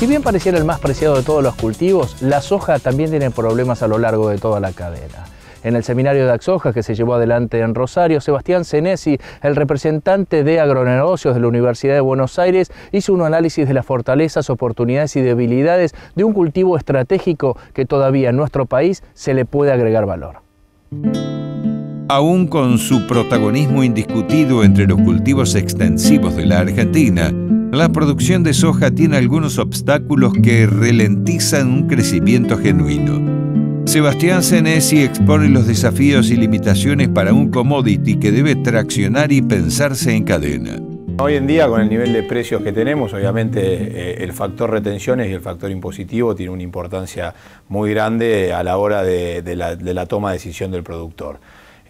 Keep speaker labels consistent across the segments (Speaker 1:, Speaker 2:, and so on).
Speaker 1: Si bien pareciera el más preciado de todos los cultivos, la soja también tiene problemas a lo largo de toda la cadena. En el seminario de Axoja que se llevó adelante en Rosario, Sebastián Senesi, el representante de agronegocios de la Universidad de Buenos Aires, hizo un análisis de las fortalezas, oportunidades y debilidades de un cultivo estratégico que todavía en nuestro país se le puede agregar valor.
Speaker 2: Aún con su protagonismo indiscutido entre los cultivos extensivos de la Argentina, la producción de soja tiene algunos obstáculos que ralentizan un crecimiento genuino. Sebastián Senesi expone los desafíos y limitaciones para un commodity que debe traccionar y pensarse en cadena. Hoy en día, con el nivel de precios que tenemos, obviamente eh, el factor retenciones y el factor impositivo tiene una importancia muy grande a la hora de la toma de decisión del productor.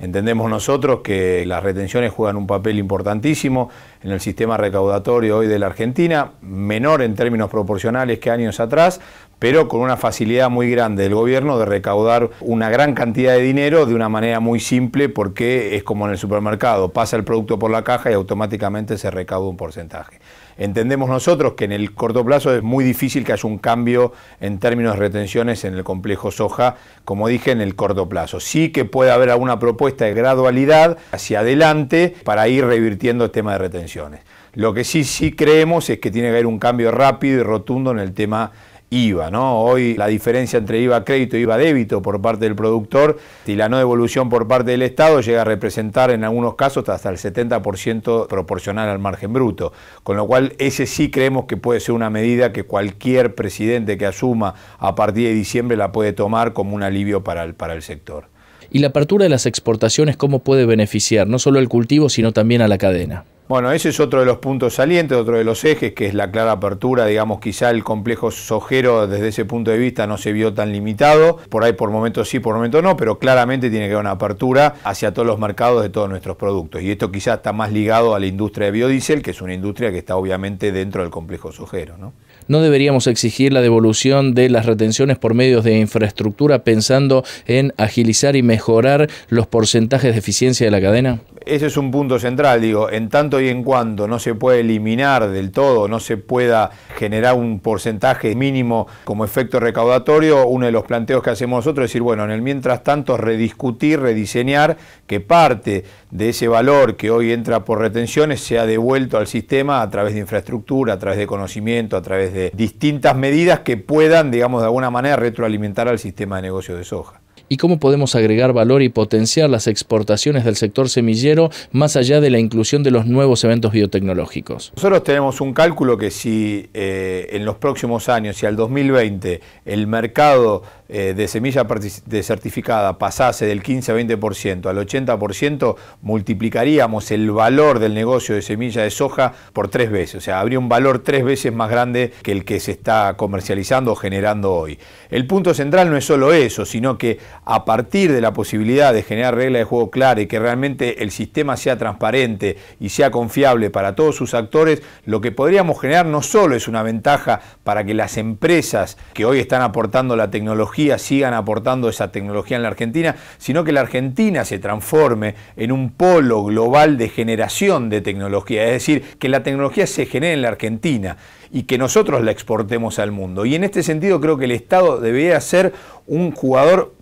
Speaker 2: Entendemos nosotros que las retenciones juegan un papel importantísimo en el sistema recaudatorio hoy de la Argentina, menor en términos proporcionales que años atrás, pero con una facilidad muy grande del gobierno de recaudar una gran cantidad de dinero de una manera muy simple porque es como en el supermercado, pasa el producto por la caja y automáticamente se recauda un porcentaje. Entendemos nosotros que en el corto plazo es muy difícil que haya un cambio en términos de retenciones en el complejo soja, como dije, en el corto plazo. Sí que puede haber alguna propuesta de gradualidad hacia adelante para ir revirtiendo el tema de retenciones. Lo que sí, sí creemos es que tiene que haber un cambio rápido y rotundo en el tema IVA. ¿no? Hoy la diferencia entre IVA crédito y e IVA débito por parte del productor y la no devolución por parte del Estado llega a representar en algunos casos hasta el 70% proporcional al margen bruto. Con lo cual, ese sí creemos que puede ser una medida que cualquier presidente
Speaker 1: que asuma a partir de diciembre la puede tomar como un alivio para el, para el sector. ¿Y la apertura de las exportaciones cómo puede beneficiar no solo al cultivo, sino también a la cadena? Bueno, ese
Speaker 2: es otro de los puntos salientes, otro de los ejes, que es la clara apertura. Digamos, quizá el complejo sojero desde ese punto de vista no se vio tan limitado. Por ahí por momentos sí, por momento no, pero claramente tiene que haber una apertura hacia todos los mercados de todos nuestros productos. Y esto quizá está más ligado a la industria de biodiesel, que es una industria que está obviamente dentro del complejo sojero. ¿no?
Speaker 1: no deberíamos exigir la devolución de las retenciones por medios de infraestructura pensando en agilizar y mejorar los porcentajes de eficiencia de la cadena?
Speaker 2: ese es un punto central, digo, en tanto y en cuanto no se puede eliminar del todo, no se pueda generar un porcentaje mínimo como efecto recaudatorio, uno de los planteos que hacemos nosotros es decir, bueno, en el mientras tanto rediscutir, rediseñar que parte de ese valor que hoy entra por retenciones sea devuelto al sistema a través de infraestructura, a través de conocimiento, a través de distintas medidas que puedan, digamos, de alguna manera retroalimentar al sistema de negocio de soja
Speaker 1: y cómo podemos agregar valor y potenciar las exportaciones del sector semillero más allá de la inclusión de los nuevos eventos biotecnológicos.
Speaker 2: Nosotros tenemos un cálculo que si eh, en los próximos años, si al 2020 el mercado eh, de semilla de certificada pasase del 15 a 20% al 80%, multiplicaríamos el valor del negocio de semilla de soja por tres veces. O sea, habría un valor tres veces más grande que el que se está comercializando o generando hoy. El punto central no es solo eso, sino que a partir de la posibilidad de generar reglas de juego claras y que realmente el sistema sea transparente y sea confiable para todos sus actores, lo que podríamos generar no solo es una ventaja para que las empresas que hoy están aportando la tecnología sigan aportando esa tecnología en la Argentina, sino que la Argentina se transforme en un polo global de generación de tecnología, es decir, que la tecnología se genere en la Argentina y que nosotros la exportemos al mundo. Y en este sentido creo que el Estado debería ser un jugador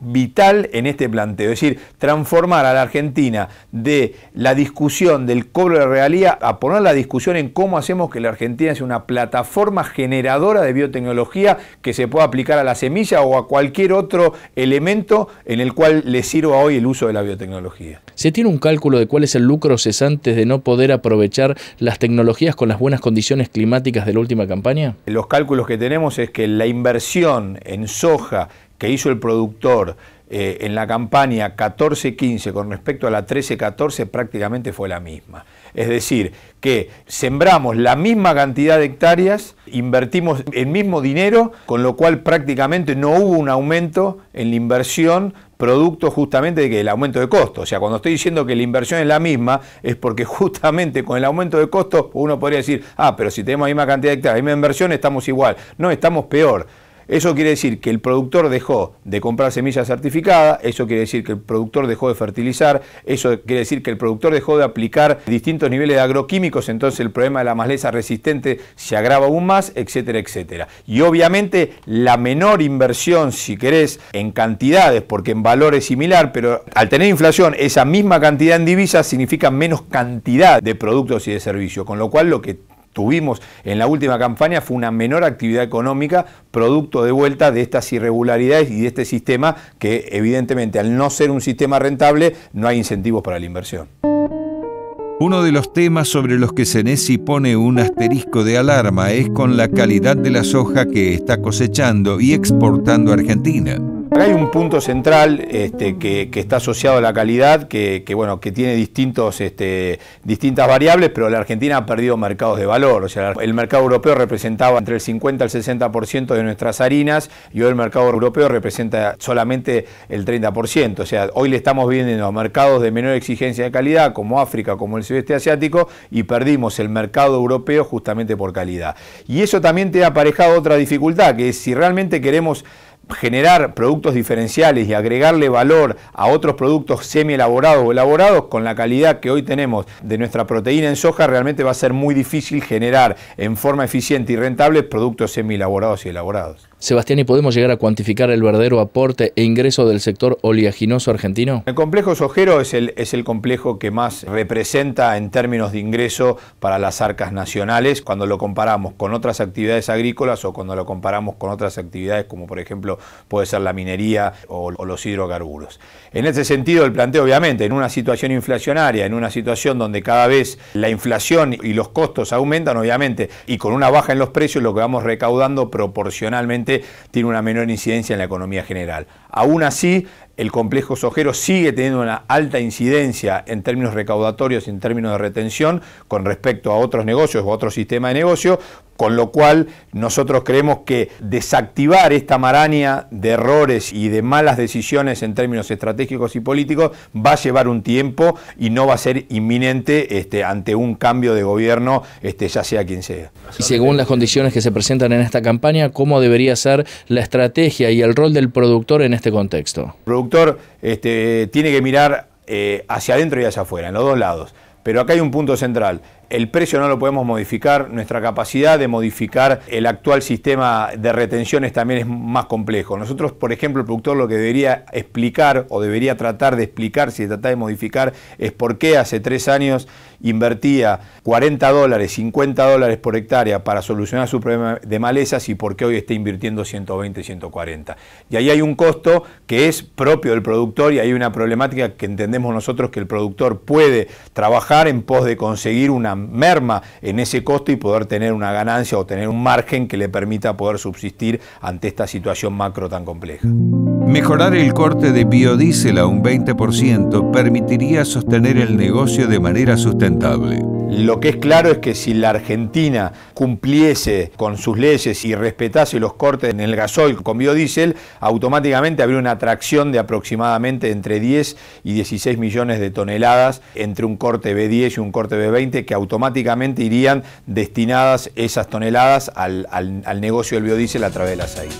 Speaker 2: vital en este planteo, es decir, transformar a la Argentina de la discusión del cobro de realidad a poner la discusión en cómo hacemos que la Argentina sea una plataforma generadora de biotecnología que se pueda aplicar a la semilla o a cualquier otro elemento en el cual le sirva hoy el uso de la biotecnología.
Speaker 1: ¿Se tiene un cálculo de cuál es el lucro cesante de no poder aprovechar las tecnologías con las buenas condiciones climáticas de la última campaña?
Speaker 2: Los cálculos que tenemos es que la inversión en soja que hizo el productor eh, en la campaña 14-15 con respecto a la 13-14 prácticamente fue la misma. Es decir, que sembramos la misma cantidad de hectáreas, invertimos el mismo dinero, con lo cual prácticamente no hubo un aumento en la inversión producto justamente de que el aumento de costo. O sea, cuando estoy diciendo que la inversión es la misma, es porque justamente con el aumento de costos uno podría decir, ah, pero si tenemos la misma cantidad de hectáreas, la misma inversión, estamos igual. No, estamos peor. Eso quiere decir que el productor dejó de comprar semillas certificadas, eso quiere decir que el productor dejó de fertilizar, eso quiere decir que el productor dejó de aplicar distintos niveles de agroquímicos, entonces el problema de la maleza resistente se agrava aún más, etcétera, etcétera. Y obviamente la menor inversión, si querés, en cantidades, porque en valor es similar, pero al tener inflación, esa misma cantidad en divisas significa menos cantidad de productos y de servicios, con lo cual lo que tuvimos en la última campaña fue una menor actividad económica, producto de vuelta de estas irregularidades y de este sistema que evidentemente al no ser un sistema rentable no hay incentivos para la inversión. Uno de los temas sobre los que Senesi pone un asterisco de alarma es con la calidad de la soja que está cosechando y exportando a Argentina. Acá hay un punto central este, que, está asociado a la calidad, que, bueno, que tiene distintos, este, distintas variables, pero la Argentina ha perdido mercados de valor. O sea, el mercado europeo representaba entre el 50 y el 60% de nuestras harinas y hoy el mercado europeo representa solamente el 30%. O sea, hoy le estamos viendo a mercados de menor exigencia de calidad, como África, como el sudeste asiático, y perdimos el mercado europeo justamente por calidad. Y eso también te ha aparejado otra dificultad, que es si realmente queremos generar productos diferenciales y agregarle valor a otros productos semi elaborados o elaborados con la calidad que hoy tenemos de nuestra proteína en soja realmente va a ser muy difícil generar en forma eficiente y rentable productos semi elaborados y elaborados.
Speaker 1: Sebastián, ¿y podemos llegar a cuantificar el verdadero aporte e ingreso del sector oleaginoso argentino?
Speaker 2: El complejo sojero es el, es el complejo que más representa en términos de ingreso para las arcas nacionales cuando lo comparamos con otras actividades agrícolas o cuando lo comparamos con otras actividades como por ejemplo puede ser la minería o los hidrocarburos. En ese sentido, el planteo obviamente en una situación inflacionaria, en una situación donde cada vez la inflación y los costos aumentan obviamente y con una baja en los precios lo que vamos recaudando proporcionalmente tiene una menor incidencia en la economía general. Aún así, el complejo sojero sigue teniendo una alta incidencia en términos recaudatorios y en términos de retención con respecto a otros negocios o a otro sistema de negocio, con lo cual nosotros creemos que desactivar esta maraña de errores y de malas decisiones en términos estratégicos y políticos va a llevar un tiempo y no va a ser inminente este, ante un cambio de
Speaker 1: gobierno, este, ya sea quien sea. Y según las condiciones que se presentan en esta campaña, ¿cómo debería ser la estrategia y el rol del productor en este contexto? El
Speaker 2: productor este, tiene que mirar eh, hacia adentro y hacia afuera, en los dos lados. Pero acá hay un punto central. El precio no lo podemos modificar, nuestra capacidad de modificar el actual sistema de retenciones también es más complejo. Nosotros, por ejemplo, el productor lo que debería explicar o debería tratar de explicar, si trata de modificar, es por qué hace tres años invertía 40 dólares, 50 dólares por hectárea para solucionar su problema de malezas y por qué hoy está invirtiendo 120, 140. Y ahí hay un costo que es propio del productor y hay una problemática que entendemos nosotros que el productor puede trabajar en pos de conseguir una merma en ese costo y poder tener una ganancia o tener un margen que le permita poder subsistir ante esta situación macro tan compleja. Mejorar el corte de biodiesel a un 20% permitiría sostener el negocio de manera sustentable. Lo que es claro es que si la Argentina cumpliese con sus leyes y respetase los cortes en el gasoil con biodiesel, automáticamente habría una atracción de aproximadamente entre 10 y 16 millones de toneladas entre un corte B10 y un corte B20 que automáticamente irían destinadas esas toneladas al, negocio del biodiesel a través del aceite.